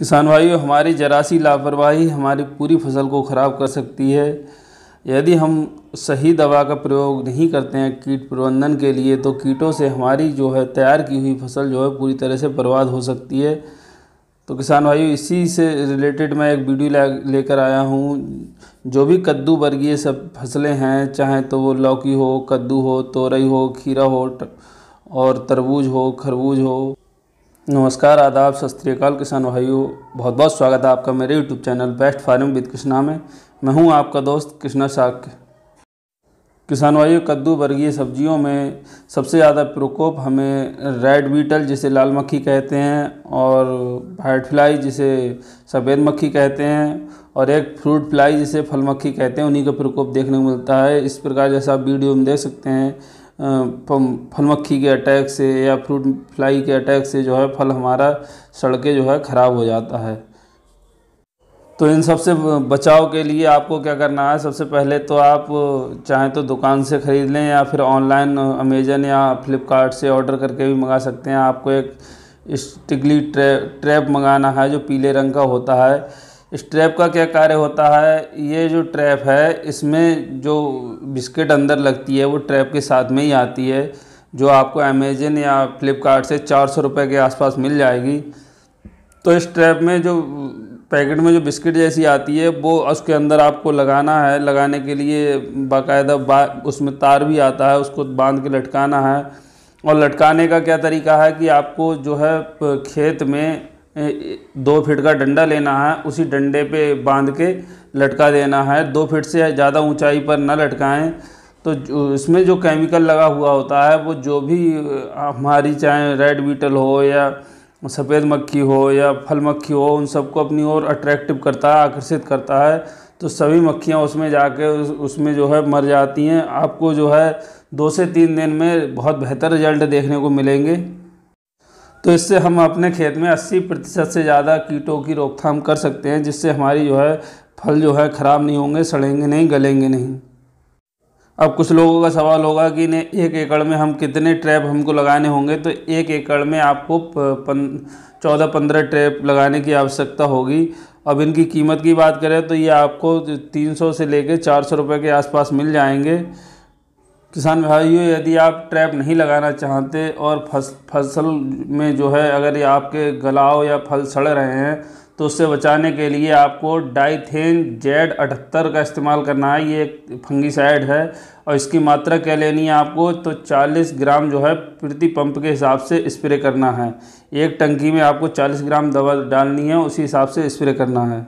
किसान भाइयों हमारी जरासी लापरवाही हमारी पूरी फसल को ख़राब कर सकती है यदि हम सही दवा का प्रयोग नहीं करते हैं कीट प्रबंधन के लिए तो कीटों से हमारी जो है तैयार की हुई फसल जो है पूरी तरह से बर्बाद हो सकती है तो किसान भाइयों इसी से रिलेटेड मैं एक वीडियो लेकर आया हूँ जो भी कद्दू वर्गीय सब फसलें हैं चाहे तो वो लौकी हो कद्दू हो तोरई हो खीरा हो और तरबूज हो खरबूज हो नमस्कार आदाब सत किसान भाइयों बहुत बहुत स्वागत है आपका मेरे YouTube channel best farming with Krishna में मैं हूं आपका दोस्त कृष्णा शाक किसान भाइयों कद्दू वर्गीय सब्जियों में सबसे ज़्यादा प्रकोप हमें रेड बीटल जिसे लाल मक्खी कहते हैं और वाइट फ्लाई जिसे सफ़ेद मक्खी कहते हैं और एक फ्रूट फ्लाई जिसे फल मक्खी कहते हैं उन्हीं का प्रकोप देखने को मिलता है इस प्रकार जैसा आप वीडियो में देख सकते हैं फल मक्खी के अटैक से या फ्रूट फ्लाई के अटैक से जो है फल हमारा सड़के जो है ख़राब हो जाता है तो इन सब से बचाव के लिए आपको क्या करना है सबसे पहले तो आप चाहें तो दुकान से ख़रीद लें या फिर ऑनलाइन अमेजन या फ्लिपकार्ट से ऑर्डर करके भी मंगा सकते हैं आपको एक स्टिकली ट्रैप ट्रैप मंगाना है जो पीले रंग का होता है इस ट्रैप का क्या कार्य होता है ये जो ट्रैप है इसमें जो बिस्किट अंदर लगती है वो ट्रैप के साथ में ही आती है जो आपको अमेजन या फ्लिपकार्ट से चार सौ रुपये के आसपास मिल जाएगी तो इस ट्रैप में जो पैकेट में जो बिस्किट जैसी आती है वो उसके अंदर आपको लगाना है लगाने के लिए बाकायदा बा उसमें तार भी आता है उसको बांध के लटकाना है और लटकाने का क्या तरीका है कि आपको जो है खेत में दो फीट का डंडा लेना है उसी डंडे पे बांध के लटका देना है दो फीट से ज़्यादा ऊंचाई पर ना लटकाएं तो इसमें जो केमिकल लगा हुआ होता है वो जो भी हमारी चाहे रेड बीटल हो या सफ़ेद मक्खी हो या फल मक्खी हो उन सबको अपनी ओर अट्रैक्टिव करता है आकर्षित करता है तो सभी मक्खियाँ उसमें जाके उस, उसमें जो है मर जाती हैं आपको जो है दो से तीन दिन में बहुत बेहतर रिजल्ट देखने को मिलेंगे तो इससे हम अपने खेत में 80 प्रतिशत से ज़्यादा कीटों की रोकथाम कर सकते हैं जिससे हमारी जो है फल जो है ख़राब नहीं होंगे सड़ेंगे नहीं गलेंगे नहीं अब कुछ लोगों का सवाल होगा कि नहीं एक एकड़ में हम कितने ट्रैप हमको लगाने होंगे तो एक एकड़ में आपको चौदह पंद्रह ट्रैप लगाने की आवश्यकता होगी अब इनकी कीमत की बात करें तो ये आपको तीन सौ से लेकर चार सौ रुपये के आसपास मिल जाएंगे किसान भाइयों यदि आप ट्रैप नहीं लगाना चाहते और फस फसल में जो है अगर ये आपके गलाव या फल सड़ रहे हैं तो उससे बचाने के लिए आपको डाइथेन जेड अठहत्तर का इस्तेमाल करना है ये एक फंगिसाइड है और इसकी मात्रा क्या लेनी है आपको तो 40 ग्राम जो है प्रति पंप के हिसाब से स्प्रे करना है एक टंकी में आपको 40 ग्राम दवा डालनी है उसी हिसाब से स्प्रे करना है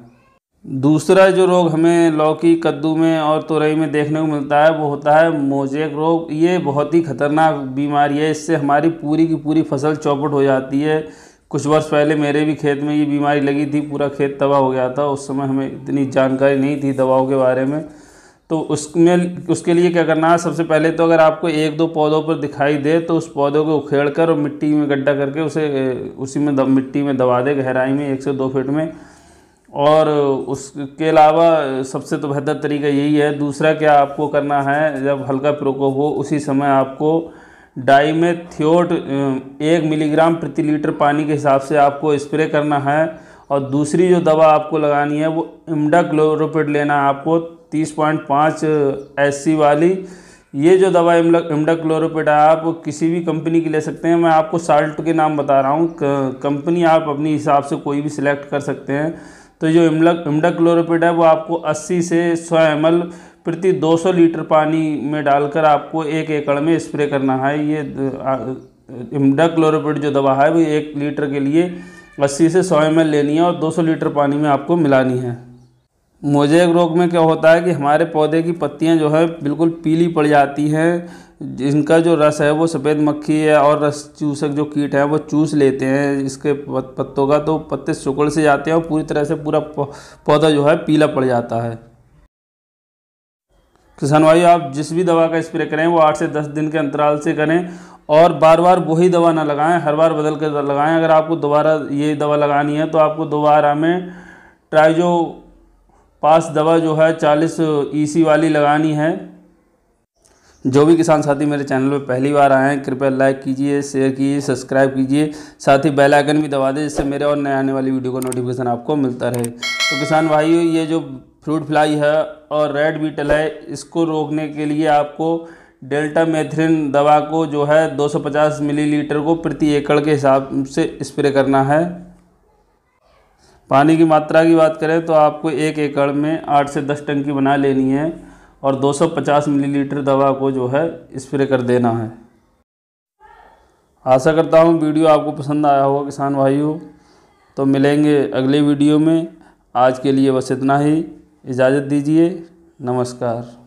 दूसरा जो रोग हमें लौकी कद्दू में और तुरई में देखने को मिलता है वो होता है मोजेक रोग ये बहुत ही खतरनाक बीमारी है इससे हमारी पूरी की पूरी फसल चौपट हो जाती है कुछ वर्ष पहले मेरे भी खेत में ये बीमारी लगी थी पूरा खेत तबाह हो गया था उस समय हमें इतनी जानकारी नहीं थी दवाओं के बारे में तो उसमें उसके लिए क्या करना है सबसे पहले तो अगर आपको एक दो पौधों पर दिखाई दे तो उस पौधों को उखेड़ कर और मिट्टी में गड्ढा करके उसे उसी में मिट्टी में दबा दे गहराई में एक से दो फीट में और उसके अलावा सबसे तो बेहतर तरीका यही है दूसरा क्या आपको करना है जब हल्का प्रकोप हो उसी समय आपको डाई में थियोट एक मिलीग्राम प्रति लीटर पानी के हिसाब से आपको स्प्रे करना है और दूसरी जो दवा आपको लगानी है वो इमडा क्लोरोपिड लेना है आपको 30.5 एससी वाली ये जो दवा इमडा क्लोरोपिड है आप किसी भी कंपनी की ले सकते हैं मैं आपको साल्ट के नाम बता रहा हूँ कंपनी आप अपने हिसाब से कोई भी सिलेक्ट कर सकते हैं तो जो इमलक इमडा क्लोरोपिड है वो आपको 80 से 100 एम प्रति 200 लीटर पानी में डालकर आपको एक एकड़ में स्प्रे करना है ये इमडा क्लोरोपिड जो दवा है वो एक लीटर के लिए 80 से 100 एम लेनी है और 200 लीटर पानी में आपको मिलानी है मोजेक रोग में क्या होता है कि हमारे पौधे की पत्तियां जो है बिल्कुल पीली पड़ जाती हैं इनका जो रस है वो सफ़ेद मक्खी है और रस चूसक जो कीट है वो चूस लेते हैं इसके पत्तों का तो पत्ते सुकड़ से जाते हैं और पूरी तरह से पूरा पौधा जो है पीला पड़ जाता है किसान भाई आप जिस भी दवा का स्प्रे करें वो आठ से दस दिन के अंतराल से करें और बार बार वही दवा ना लगाएं हर बार बदल कर लगाएं अगर आपको दोबारा ये दवा लगानी है तो आपको दोबारा में ट्राइजो पास दवा जो है चालीस ईसी वाली लगानी है जो भी किसान साथी मेरे चैनल पर पहली बार आए हैं कृपया लाइक कीजिए शेयर कीजिए सब्सक्राइब कीजिए साथ ही बेल आइकन भी दबा दें जिससे मेरे और नए आने वाली वीडियो का नोटिफिकेशन आपको मिलता रहे तो किसान भाइयों ये जो फ्रूट फ्लाई है और रेड बीटल है इसको रोकने के लिए आपको डेल्टा मेथ्रिन दवा को जो है दो मिलीलीटर को प्रति एकड़ के हिसाब से स्प्रे करना है पानी की मात्रा की बात करें तो आपको एक एकड़ में आठ से दस टंकी बना लेनी है और 250 मिलीलीटर दवा को जो है स्प्रे कर देना है आशा करता हूँ वीडियो आपको पसंद आया होगा किसान भाइयों तो मिलेंगे अगले वीडियो में आज के लिए बस इतना ही इजाज़त दीजिए नमस्कार